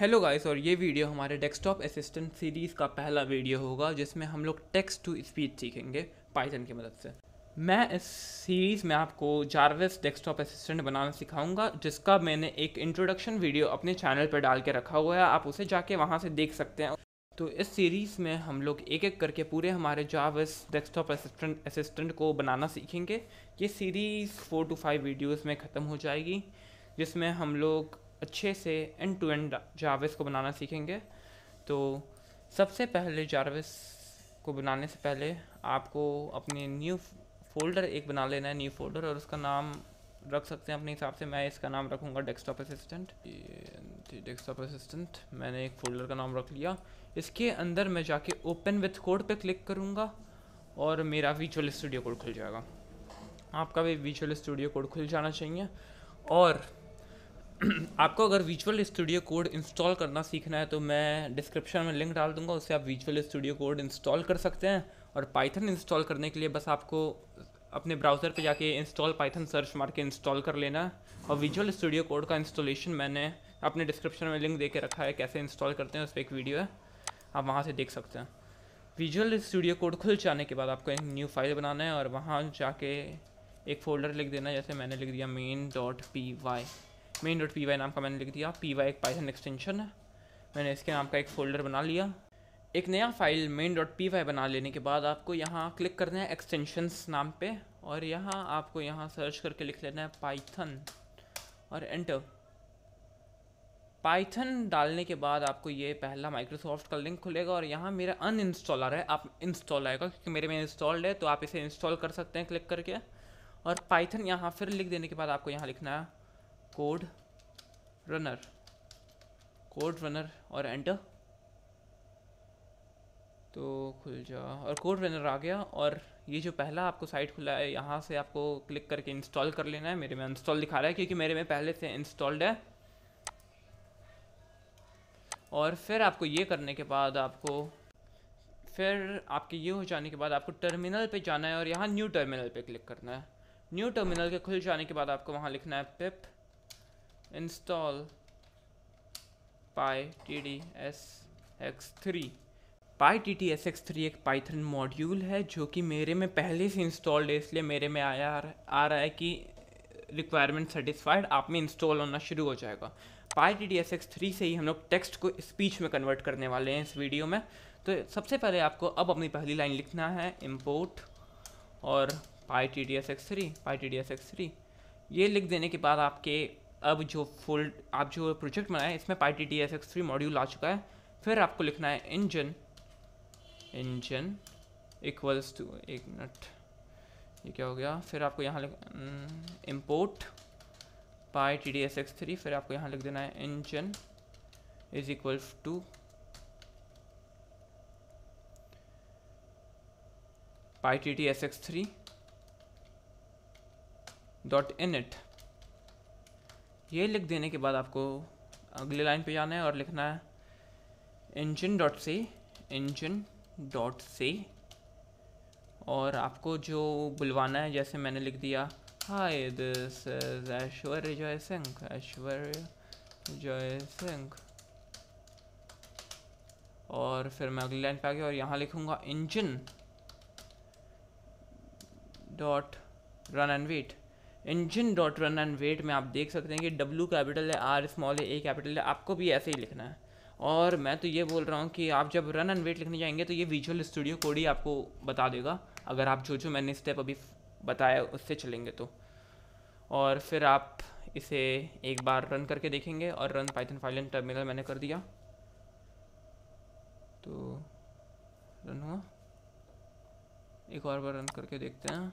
Hello guys और ये video हमारे डेस्कटॉप असिस्टेंट सीरीज़ का पहला वीडियो होगा जिसमें हम लोग टेक्स्ट टू स्पीच सीखेंगे पाइथन की मदद से मैं इस सीरीज़ में आपको जारवेस डेस्कटॉप असिस्टेंट बनाना सिखाऊंगा जिसका मैंने एक इंट्रोडक्शन वीडियो अपने चैनल पर डाल के रखा हुआ है आप उसे जाके वहाँ से देख सकते हैं तो इस सीरीज़ में हम लोग एक एक करके पूरे हमारे जावेस डेस्कटॉप असिस्टेंट असिस्टेंट को बनाना सीखेंगे ये series four to five videos में ख़त्म हो जाएगी जिसमें हम लोग अच्छे से एंड टू एंड जारविस को बनाना सीखेंगे तो सबसे पहले जारविस को बनाने से पहले आपको अपने न्यू फोल्डर एक बना लेना है न्यू फोल्डर और उसका नाम रख सकते हैं अपने हिसाब से मैं इसका नाम रखूँगा डेस्कटॉप असिस्टेंट डेस्कटॉप असिस्टेंट मैंने एक फोल्डर का नाम रख लिया इसके अंदर मैं जाके ओपन विथ कोड पे क्लिक करूँगा और मेरा विजुअल स्टूडियो कोड खुल जाएगा आपका भी विजुअल स्टूडियो कोड खुल जाना चाहिए और आपको अगर विजुअल स्टूडियो कोड इंस्टॉल करना सीखना है तो मैं डिस्क्रिप्शन में लिंक डाल दूंगा उससे आप विजुअल स्टूडियो कोड इंस्टॉल कर सकते हैं और पाइथन इंस्टॉल करने के लिए बस आपको अपने ब्राउज़र पे जाके इंस्टॉल पाइथन सर्च मार के इंस्टॉल कर लेना और विजुअल स्टूडियो कोड का इंस्टॉलेशन मैंने अपने डिस्क्रिप्शन में लिंक दे के रखा है कैसे इंस्टॉल करते हैं उस पर एक वीडियो है आप वहाँ से देख सकते हैं विजुअल स्टूडियो कोड खुल जाने के बाद आपको एक न्यू फाइल बनाना है और वहाँ जाके एक फोल्डर लिख देना जैसे मैंने लिख दिया main dot P Y main dot P Y नाम का मैंने लिख दिया पी वाई एक पाइथन एक्सटेंशन है मैंने इसके नाम का एक फोल्डर बना लिया एक नया file main dot P Y बना लेने के बाद आपको यहाँ क्लिक करना है एक्सटेंशंस नाम पे और यहाँ आपको यहाँ सर्च करके लिख लेना है पाइथन और एंटर पाइथन डालने के बाद आपको ये पहला माइक्रोसॉफ्ट का लिंक खुलेगा और यहाँ मेरा अन इंस्टॉलर है आप इंस्टॉल आएगा क्योंकि मेरे में इंस्टॉल्ड है तो आप इसे इंस्टॉल कर सकते हैं क्लिक करके और पाइथन यहाँ फिर लिख देने के बाद आपको यहाँ लिखना है कोड रनर कोड रनर और एंटर तो खुल जा और कोड रनर आ गया और ये जो पहला आपको साइट खुला है यहाँ से आपको क्लिक करके इंस्टॉल कर लेना है मेरे में इंस्टॉल दिखा रहा है क्योंकि मेरे में पहले से इंस्टॉल्ड है और फिर आपको ये करने के बाद आपको फिर आपके ये हो जाने के बाद आपको टर्मिनल पे जाना है और यहाँ न्यू टर्मिनल पे क्लिक करना है न्यू टर्मिनल के खुल जाने के बाद आपको वहाँ लिखना है पिप install pytdsx3 pytdsx3 एक पाइथन मॉड्यूल है जो कि मेरे में पहले से इंस्टॉल्ड है इसलिए मेरे में आया आ रहा है कि रिक्वायरमेंट सेटिस्फाइड आप में इंस्टॉल होना शुरू हो जाएगा py T S X three से ही हम लोग टेक्स्ट को स्पीच में कन्वर्ट करने वाले हैं इस वीडियो में तो सबसे पहले आपको अब अपनी पहली लाइन लिखना है इम्पोर्ट और py T S X three py T D S X three ये लिख देने के बाद आपके अब जो फुल आप जो प्रोजेक्ट बनाए इसमें party D S X three module आ चुका है फिर आपको लिखना है इंजन इंजन इक्वल्स टू एक मिनट ये क्या हो गया फिर आपको यहाँ लिख import py T D S X three फिर आपको यहाँ लिख देना है engine is equals to py T D S X three dot init ये लिख देने के बाद आपको अगले लाइन पे जाना है और लिखना है engine dot say engine dot say और आपको जो बुलवाना है जैसे मैंने लिख दिया हाय दिस इज ऐश्वर्य जय सिंह ऐश्वर्य जय सिंह और फिर मैं अगली लाइन पे आ गया और यहाँ लिखूँगा engine dot run and wait engine dot run and wait में आप देख सकते हैं कि डब्ल्यू कैपिटल है आर स्मॉल है ए कैपिटल है आपको भी ऐसे ही लिखना है और मैं तो ये बोल रहा हूँ कि आप जब रन एंड वेट लिखने जाएंगे तो ये विजुअल स्टूडियो कोड ही आपको बता देगा अगर आप जो जो मैंने स्टेप अभी बताया उससे चलेंगे तो और फिर आप इसे एक बार रन करके देखेंगे और run Python file and terminal मैंने कर दिया तो रन हुआ एक और बार रन करके देखते हैं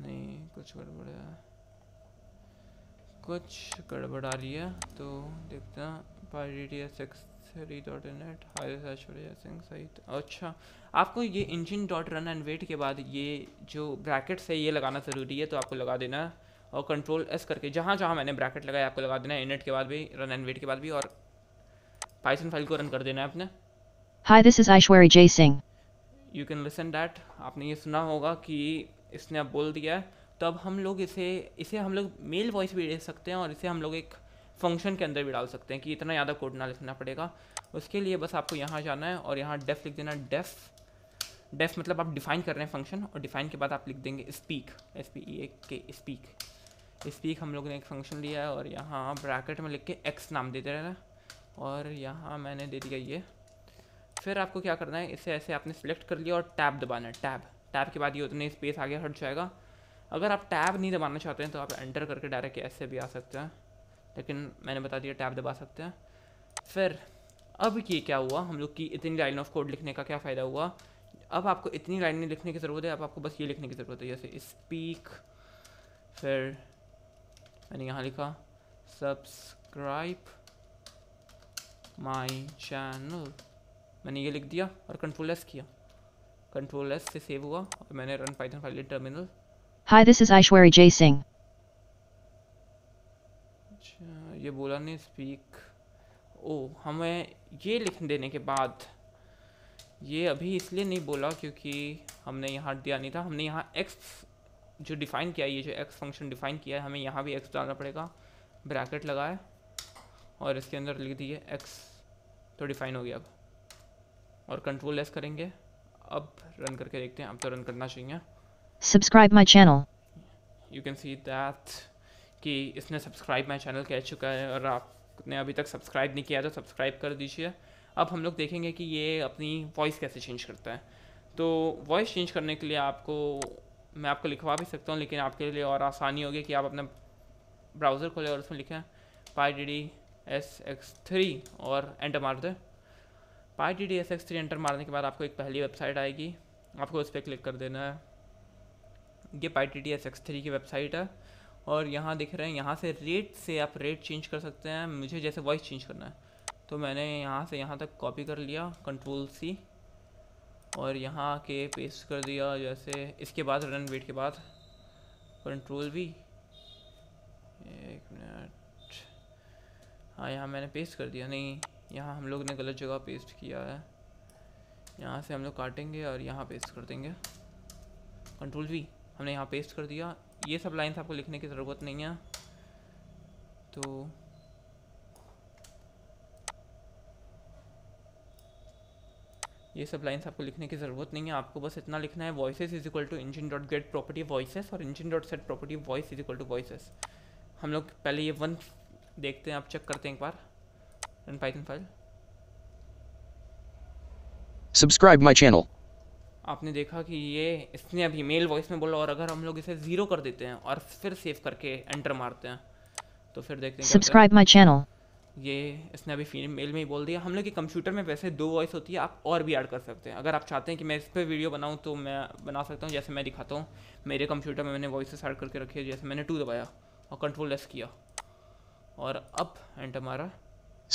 नहीं कुछ गड़बड़ है कुछ गड़बड़ा रही है तो देखते हैं पायरेटी सिक्स थ्री डॉट इनट सिंह सहित अच्छा आपको ये engine dot run and wait के बाद ये जो ब्रैकेट्स है ये लगाना ज़रूरी है तो आपको लगा देना और कंट्रोल एस करके जहाँ जहाँ मैंने ब्रैकेट लगाया आपको लगा देना इनट के बाद भी रन एंड वेट के बाद भी और पाइथन फाइल को रन कर देना है आपने high this is Aishwarya Jay Singh you can listen that आपने ये सुना होगा कि इसने अब बोल दिया है तो अब हम लोग इसे इसे हम लोग मेल वॉइस भी दे सकते हैं और इसे हम लोग एक फंक्शन के अंदर भी डाल सकते हैं कि इतना ज़्यादा कोड ना लिखना पड़ेगा उसके लिए बस आपको यहाँ जाना है और यहाँ डेफ लिख देना डेफ डेफ मतलब आप डिफाइन कर रहे हैं फंक्शन और डिफाइन के बाद आप लिख देंगे speak S P E A K speak speak हम लोग ने एक फंक्शन लिया है और यहाँ ब्रैकेट में लिख के एक्स नाम दे दे रहे हैं और यहाँ मैंने दे दिया ये फिर आपको क्या करना है इसे ऐसे आपने सेलेक्ट कर लिया और टैब दबाना है टैब टैब के बाद ये उतने स्पेस आगे हट जाएगा अगर आप टैब नहीं दबाना चाहते हैं तो आप एंटर करके डायरेक्ट ऐसे भी आ सकते हैं लेकिन मैंने बता दिया टैब दबा सकते हैं फिर अब ये क्या हुआ हम लोग की इतनी लाइन ऑफ कोड लिखने का क्या फ़ायदा हुआ अब आपको इतनी लाइनें लिखने की ज़रूरत है अब आपको बस ये लिखने की ज़रूरत है जैसे स्पीक फिर मैंने यहाँ लिखा सब्सक्राइब माई चैनल मैंने ये लिख दिया और कंट्रोल एस किया कंट्रोल एस से सेव हुआ और मैंने run Python file terminal hi this is Aishwarya Jay Singh ये बोला नहीं स्पीक ओ हमें ये लिख देने के बाद ये अभी इसलिए नहीं बोला क्योंकि हमने यहाँ दिया नहीं था हमने यहाँ एक्स जो डिफ़ाइन किया ये जो एक्स फंक्शन डिफ़ाइन किया है हमें यहाँ भी एक्स डालना पड़ेगा ब्रैकेट लगाए और इसके अंदर लिख दिए एक्स तो डिफ़ाइन हो गया अब और कंट्रोल एस करेंगे अब रन करके देखते हैं अब तो रन करना चाहिए subscribe my channel you can see that कि इसने सब्सक्राइब माई चैनल कह चुका है और आपने अभी तक सब्सक्राइब नहीं किया तो सब्सक्राइब कर दीजिए अब हम लोग देखेंगे कि ये अपनी वॉइस कैसे चेंज करता है तो वॉइस चेंज करने के लिए आपको मैं आपको लिखवा भी सकता हूँ लेकिन आपके लिए और आसानी होगी कि आप अपना ब्राउज़र खोलें और उसमें लिखें py D D S X three और एंटर मार दें party D S X three enter मारने के बाद आपको एक पहली वेबसाइट आएगी आपको उस पर क्लिक कर देना है ये party D S X three की वेबसाइट है और यहाँ दिख रहे हैं यहाँ से रेट से आप रेट चेंज कर सकते हैं मुझे जैसे वॉइस चेंज करना है तो मैंने यहाँ से यहाँ तक कॉपी कर लिया कंट्रोल सी और यहाँ के पेस्ट कर दिया जैसे इसके बाद रन वेट के बाद कंट्रोल भी एक मिनट हाँ यहाँ मैंने पेस्ट कर दिया नहीं यहाँ हम लोग ने गलत जगह पेस्ट किया है यहाँ से हम लोग काटेंगे और यहाँ पेस्ट कर देंगे कंट्रोल वी हमने यहाँ पेस्ट कर दिया ये सब लाइन्स आपको लिखने की ज़रूरत नहीं है तो ये सब लाइन्स आपको लिखने की ज़रूरत नहीं है आपको बस इतना लिखना है voice is equal to engine dot get property voice और engine dot set property voice is equal to voice हम लोग पहले ये वन देखते हैं आप चेक करते हैं एक बार and Python file. subscribe my channel आपने देखा कि ये इसने अभी मेल वॉइस में बोला और अगर हम लोग इसे जीरो कर देते हैं और फिर सेव करके एंटर मारते हैं तो फिर देखते हैं सब्सक्राइब माय चैनल ये इसने अभी मेल में ही बोल दिया हम लोग के कंप्यूटर में वैसे दो वॉइस होती है आप और भी ऐड कर सकते हैं अगर आप चाहते हैं कि मैं इस पर वीडियो बनाऊँ तो मैं बना सकता हूँ जैसे मैं दिखाता हूँ मेरे कंप्यूटर में मैंने वॉइस ऐड करके रखी है जैसे मैंने टू दबाया और कंट्रोल लेस किया और अब एंटर मारा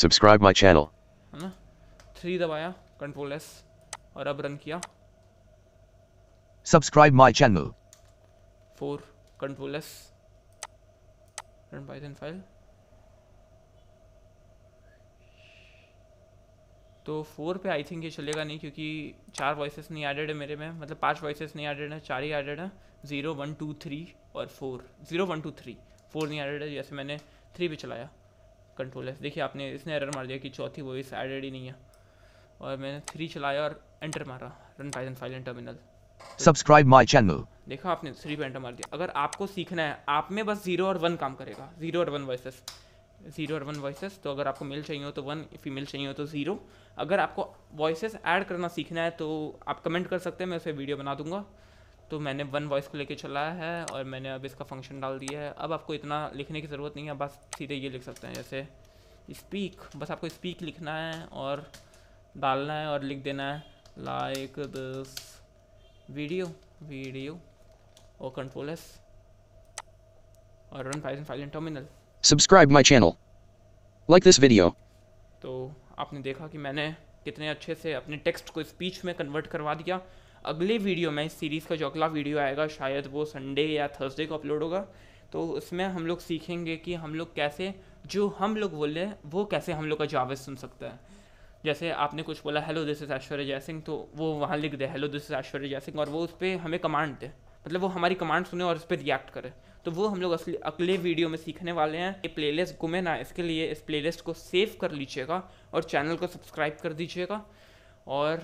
सब्सक्राइब my चैनल है ना थ्री दबाया कंट्रोल एस और अब रन किया subscribe my channel four control S run Python file तो फोर पे आई थिंक ये चलेगा नहीं क्योंकि चार वॉइस नहीं एडेड है मेरे में मतलब पांच वॉइस नहीं एडेड है चार ही एडेड है ज़ीरो वन टू थ्री और four zero one two three four नहीं एडेड है जैसे मैंने थ्री पे चलाया कंट्रोल एस देखिए आपने इसने एरर मार दिया कि चौथी वॉइस एडेड ही नहीं है और मैंने थ्री चलाया और एंटर मारा run Python file and terminal subscribe my channel देखा आपने थ्री पे एंटर मार दिया अगर आपको सीखना है आप में बस जीरो और वन काम करेगा जीरो और वन वॉइस जीरो और वन वॉइस तो अगर आपको मेल चाहिए हो तो वन फीमेल चाहिए हो तो ज़ीरो अगर आपको वॉइस ऐड करना सीखना है तो आप कमेंट कर सकते हैं मैं उसे वीडियो बना दूंगा तो मैंने वन वॉइस को लेके चलाया है और मैंने अब इसका फंक्शन डाल दिया है अब आपको इतना लिखने की ज़रूरत नहीं है बस सीधे ये लिख सकते हैं जैसे स्पीक बस आपको स्पीक लिखना है और डालना है और लिख देना है लाइक दिस वीडियो वीडियो और कंट्रोल एस और run file file terminal subscribe my channel like this video तो आपने देखा कि मैंने कितने अच्छे से अपने टेक्स्ट को स्पीच में कन्वर्ट करवा दिया अगले वीडियो में इस सीरीज़ का जो अगला वीडियो आएगा शायद वो संडे या थर्सडे को अपलोड होगा तो उसमें हम लोग सीखेंगे कि हम लोग कैसे जो हम लोग बोल रहे हैं वो कैसे हम लोग का जावेद सुन सकता है जैसे आपने कुछ बोला hello this is Aishwarya Singh तो वो वहाँ लिख दे hello this is Aishwarya Singh और वो उस पर हमें कमांड दे मतलब वो हमारी कमांड सुने और उस पर रिएक्ट करे तो वो हम लोग असली अगले वीडियो में सीखने वाले हैं ये प्ले लिस्ट गुमे ना इसके लिए इस लिस्ट को सेव कर लीजिएगा और चैनल को सब्सक्राइब कर दीजिएगा और